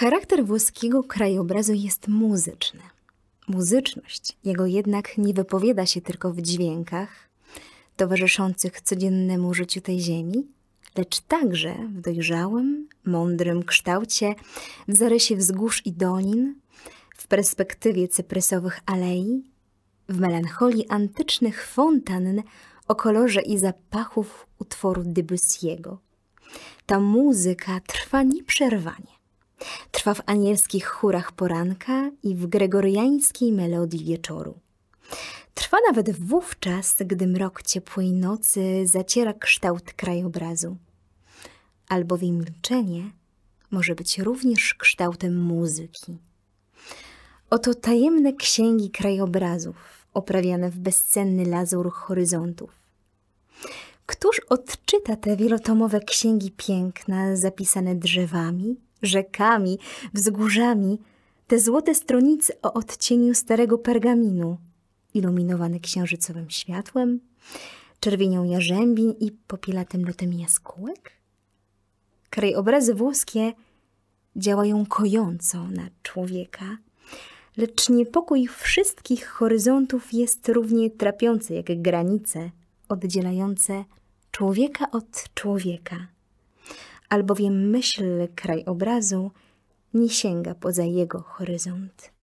Charakter włoskiego krajobrazu jest muzyczny. Muzyczność jego jednak nie wypowiada się tylko w dźwiękach towarzyszących codziennemu życiu tej ziemi, lecz także w dojrzałym, mądrym kształcie, w zarysie wzgórz i dolin, w perspektywie cyprysowych alei, w melancholii antycznych fontann o kolorze i zapachów utworu Debussy'ego. Ta muzyka trwa nieprzerwanie Trwa w anielskich chórach poranka i w gregoriańskiej melodii wieczoru. Trwa nawet wówczas, gdy mrok ciepłej nocy zaciera kształt krajobrazu, albowiem milczenie może być również kształtem muzyki. Oto tajemne księgi krajobrazów, oprawiane w bezcenny lazur horyzontów. Któż odczyta te wielotomowe księgi piękna, zapisane drzewami, rzekami, wzgórzami, te złote stronice o odcieniu starego pergaminu, iluminowane księżycowym światłem, czerwienią jarzębin i popielatym lotem jaskółek? Krajobrazy włoskie działają kojąco na człowieka, lecz niepokój wszystkich horyzontów jest równie trapiący jak granice oddzielające człowieka od człowieka albowiem myśl krajobrazu nie sięga poza jego horyzont.